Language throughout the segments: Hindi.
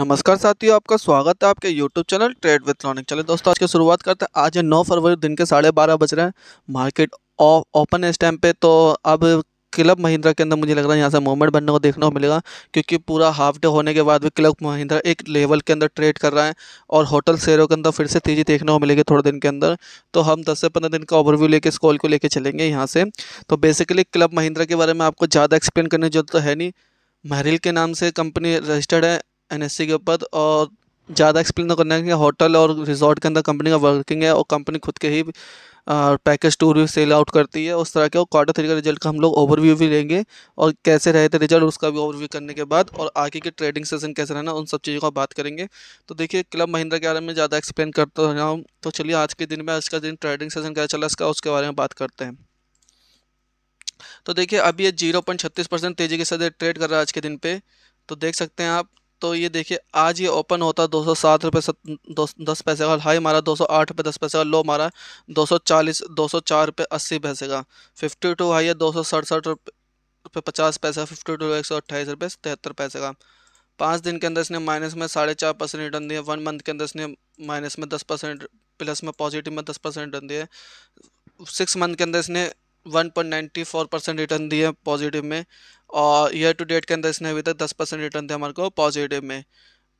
नमस्कार साथियों आपका स्वागत है आपके YouTube चैनल ट्रेड विथ लॉनिक चले दोस्तों आज की शुरुआत करते हैं आज नौ फरवरी दिन के साढ़े बारह बज रहे हैं मार्केट ओपन इस टाइम पे तो अब क्लब महिंद्रा के अंदर मुझे लग रहा है यहाँ से मूवमेंट बनने को देखने को मिलेगा क्योंकि पूरा हाफ डे होने के बाद भी क्लब महिंद्रा एक लेवल के अंदर ट्रेड कर रहा है और होटल शेयरों के अंदर फिर से तेज़ी देखने को मिलेगी थोड़े दिन के अंदर तो हम 10 से 15 दिन का ओवरव्यू लेके इस कॉल को लेके चलेंगे यहाँ से तो बेसिकली क्लब महिंद्रा के बारे में आपको ज़्यादा एक्सप्लेन करने की जरूरत तो है नहीं महरिल के नाम से कंपनी रजिस्टर्ड है एन के ऊपर और ज़्यादा एक्सप्लेन तो करना है कि होटल और रिजॉर्ट के अंदर कंपनी का वर्किंग है और कंपनी खुद के ही पैकेज टूर भी सेल आउट करती है उस तरह के और क्वार्टर थ्री का रिजल्ट का हम लोग ओवरव्यू भी लेंगे और कैसे रहे थे रिजल्ट उसका भी ओवरव्यू करने के बाद और आगे के ट्रेडिंग सेशन कैसे रहना उन सब चीज़ों का बात करेंगे तो देखिए क्लब महिंद्रा के बारे में ज़्यादा एक्सप्लेन करता रहा हूँ तो चलिए आज के दिन में आज का दिन ट्रेडिंग सेशन क्या चला इसका उसके बारे में बात करते हैं तो देखिए अभी ये जीरो पॉइंट छत्तीस परसेंट तेज़ी के साथ ट्रेड कर रहा है आज के दिन पे तो देख सकते हैं आप तो ये देखिए आज ये ओपन होता दो सौ सात रुपये दस पैसे का हाई मारा दो सौ आठ रुपये दस पैसे का लो मारा दो सौ चालीस दो सौ चार रुपये अस्सी पैसे का फिफ्टी टू हाई है दो सौ सड़सठ रुपये पचास पैसे का फिफ्टी टू एक सौ अट्ठाईस रुपये तिहत्तर पैसे का पाँच दिन के अंदर इसने माइनस में साढ़े चार परसेंट रिटर्न दिए वन मंथ के अंदर इसने माइनस में दस परसेंट प्लस में पॉजिटिव में दस परसेंट रिटर्न दिए सिक्स मंथ के अंदर इसने 1.94 परसेंट रिटर्न दिए पॉजिटिव में और ईयर टू डेट के अंदर इसने अभी तक 10 परसेंट रिटर्न दिया हमारे को पॉजिटिव में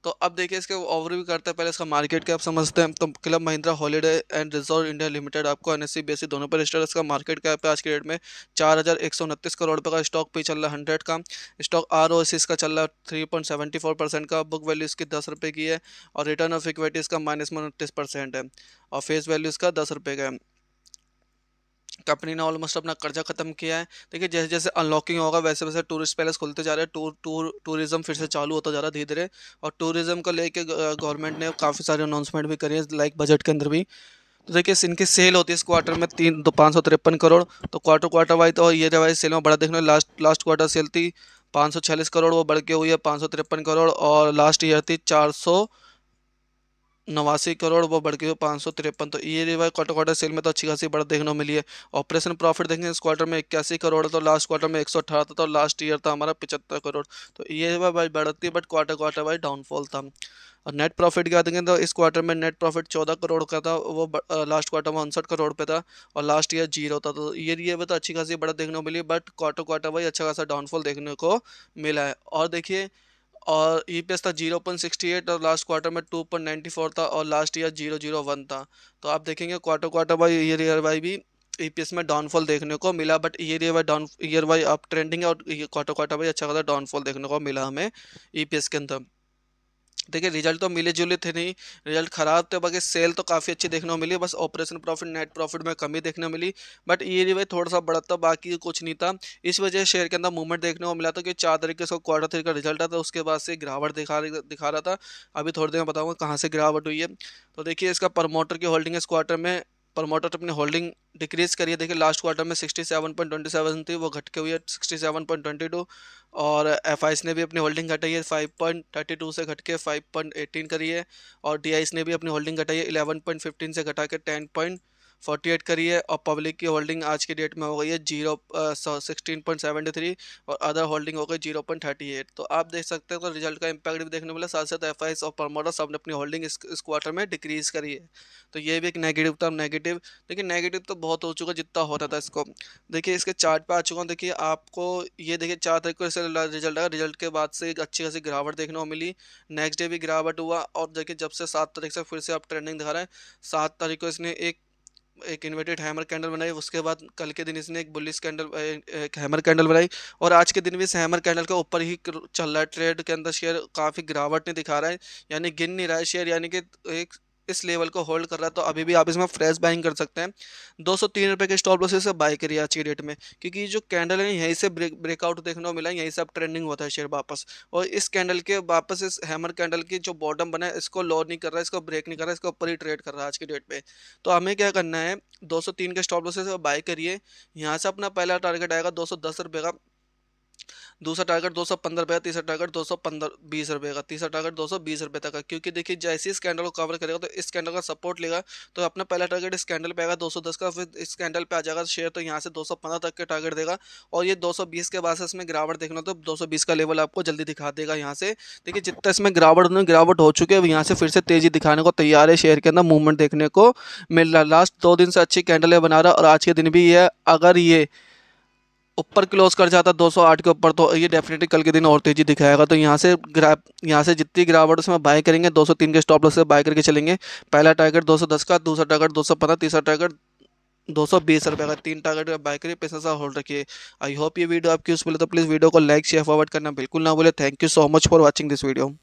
तो अब देखिए इसके ओवर भी करते हैं पहले इसका मार्केट कैप समझते हैं तो club Mahindra holiday and resort India limited आपको एन एस सी दोनों पर स्टॉक इसका मार्केट कैप है आज के डेट में चार हज़ार एक सौ उनतीस करोड़ रुपये का स्टॉक पे चल रहा है हंड्रेड का स्टॉक आर ओ इसका चल रहा है three point seventy four percent का बुक वैल्यू इसकी दस रुपये की है और रिटर्न ऑफ इक्विटी इसका माइनस में उनतीस परसेंट है और फेस वैल्यू इसका दस रुपये का है कंपनी ने ऑलमोस्ट अपना कर्जा खत्म किया है देखिए जैसे जैसे अनलॉकिंग होगा वैसे वैसे टूरिस्ट पैलेस खुलते जा रहे हैं टूर टूर टूरिज्म फिर से चालू होता जा रहा है धीरे धीरे और टूरिज्म को लेके गवर्नमेंट ने काफ़ी सारे अनाउंसमेंट भी करी है लाइक बजट के अंदर भी तो देखिए इनकी सेल होती है इस क्वार्टर में तीन दो पाँच सौ तिरपन करोड़ तो क्वार्टर क्वार्टर वाइज और ये वाइज सेल में बड़ा देखने लास्ट लास्ट क्वार्टर सेल थी पाँच सौ छियालीस करोड़ वो बढ़ के हुई है पाँच सौ तिरपन करोड़ और लास्ट ईयर थी चार सौ नवासी करोड़ वो बढ़ गई हो पाँच सौ तिरपन तो ये रिवाई क्वार्टर क्वार्टर सेल में तो अच्छी खासी बढ़ देखने को मिली है ऑपरेशन प्रॉफिट देखेंगे इस क्वार्टर में इक्यासी करोड़ तो लास्ट क्वार्टर में एक सौ अठारह था तो लास्ट ईयर था हमारा पचहत्तर करोड़ तो ये रिवाई भाई बढ़ती है but quarter quarter wise downfall था और नेट प्रॉफिट क्या देखें तो इस क्वार्टर में नेट प्रॉफिट चौदह करोड़ का था वो लास्ट क्वार्टर में उनसठ करोड़ पे था और लास्ट ईयर जीरो था तो ये ये भी तो अच्छी खासी बढ़त देखने को मिली बट क्वार्टर क्वार्टर वाइज अच्छा खासा डाउनफॉल देखने को मिला है और देखिए और ई पी एस था जीरो पॉइंट सिक्सटी एट और लास्ट क्वार्टर में टू पॉइंट फोर था और last year zero zero one था तो आप देखेंगे quarter quarter by year year by भी ई पी एस में डाउनफॉल देखने को मिला but year year by down year by up trending है और क्वार्टर क्वार्टर बाई अच्छा खासा डाउनफॉल देखने को मिला हमें ई पी एस के अंदर देखिए रिजल्ट तो मिले जुले थे नहीं रिजल्ट ख़राब थे बाकी सेल तो काफ़ी अच्छी देखने को मिली बस ऑपरेशन प्रॉफिट नेट प्रॉफिट में कमी देखने को मिली बट ये भाई थोड़ा सा बढ़ता था बाकी कुछ नहीं था इस वजह से शेयर के अंदर मूवमेंट देखने को मिला था क्योंकि चार तरीके से क्वार्टर थ्री का रिजल्ट आता उसके बाद से गिरावट दिखा दिखा रहा था अभी थोड़ी देर में बताऊँगा कहाँ से गिरावट हुई है तो देखिए इसका प्रमोटर की होल्डिंग इस क्वार्टर में प्रमोटर तो अपनी होल्डिंग डिक्रीज करिए देखिए लास्ट क्वार्टर में 67.27 थी वो घट के हुई है 67.22 और एफ ने भी अपनी होल्डिंग घटाई है 5.32 से घट के 5.18 करी है और डी ने भी अपनी होल्डिंग घटाई है 11.15 से घटा के पॉइंट फोर्टी एट करी है और पब्लिक की होल्डिंग आज की डेट में हो गई है zero sixteen point seventy three और अदर होल्डिंग हो गई जीरो पॉइंट थर्टी एट तो आप देख सकते हैं तो रिजल्ट का इम्पैक्ट भी देखने मिला साथ साथ एफ और प्रमोटर सब ने अपनी होल्डिंग इस, इस क्वार्टर में डिक्रीज करी है तो ये भी एक नेगेटिव था नेगेटिव देखिए नेगेटिव तो बहुत हो चुका जितना होता था इसको देखिए इसके चार्ट पर आ चुका हूँ देखिए आपको ये देखिए चार तारीख को रिजल्ट आया रिजल्ट के बाद से एक अच्छी खासी गिरावट देखने को मिली नेक्स्ट डे भी गिरावट हुआ और देखिए जब से सात तारीख से फिर से आप ट्रेंडिंग दिखा रहे हैं सात तारीख को इसने एक एक इन्वर्टेड हैमर कैंडल बनाई उसके बाद कल के दिन इसने एक बुलिस कैंडल एक हैमर कैंडल बनाई और आज के दिन भी इस हैमर कैंडल के ऊपर ही चल रहा है ट्रेड के अंदर शेयर काफ़ी गिरावट नहीं दिखा रहा है यानी गिन नहीं रहा है शेयर यानी कि एक इस लेवल को होल्ड कर रहा है तो अभी भी आप इसमें फ्रेश बाइंग कर सकते हैं दो सौ तीन रुपये के स्टॉप लॉस से बाय करिए आज की डेट में क्योंकि जो कैंडल है यहीं से ब्रेक ब्रेकआउट देखने को मिला यहीं से अब ट्रेंडिंग होता है शेयर वापस और इस कैंडल के वापस इस हैमर कैंडल की जो बॉटम बना है इसको लॉ नहीं कर रहा है इसको ब्रेक नहीं कर रहा है इसको ऊपर ही ट्रेड कर रहा है आज की डेट पर तो हमें क्या करना है दो के स्टॉप लॉस से बाय करिए यहाँ से अपना पहला टारगेट आएगा दो का दूसरा टारगेट दो सौ पंद्रह रुपये तीसरा टारगेट दो सौ पंद्रह बीस रुपये का तीसरा टारगेट दो सौ बीस रुपये तक का क्योंकि देखिए जैसे इस कैंडल को कवर करेगा तो इस कैंडल का सपोर्ट लेगा तो अपना पहला टारगेट इस कैंडल पे आएगा दो सौ दस का फिर इस कैंडल पे आ जाएगा शेयर तो यहाँ से दो सौ पंद्रह तक के टारगेट देगा और ये दो सौ बीस के बाद से इसमें गिरावट देखना तो दो सौ बीस का लेवल आपको जल्दी दिखा देगा यहाँ से देखिए जितना इसमें गिरावट होने गिरावट हो चुकी है यहाँ से फिर से तेजी दिखाने को तैयार है शेयर के अंदर मूवमेंट देखने को मिल रहा लास्ट दो दिन से अच्छी कैंडल बना रहा और आज के दिन भी यह अगर ये ऊपर क्लोज कर जाता 208 के ऊपर तो ये डेफिनेटली कल के दिन और तेज़ी दिखाएगा तो यहाँ से ग्रा यहाँ से जितनी गिरावट उसमें बाय करेंगे 203 के स्टॉप लॉस से बाय करके चलेंगे पहला टारगेट 210 का दूसरा टारगेट 215 तीसरा टारगेट दो सौ बीस रुपये का तीन टारगेट का बाय करिए पैसा सा होल्ड रखिए आई होप ये वीडियो आपकी यूजफुल बोले तो प्लीज़ वीडियो को लाइक शेयर फॉरवर्ड करना बिल्कुल ना बोले thank you so much for watching this video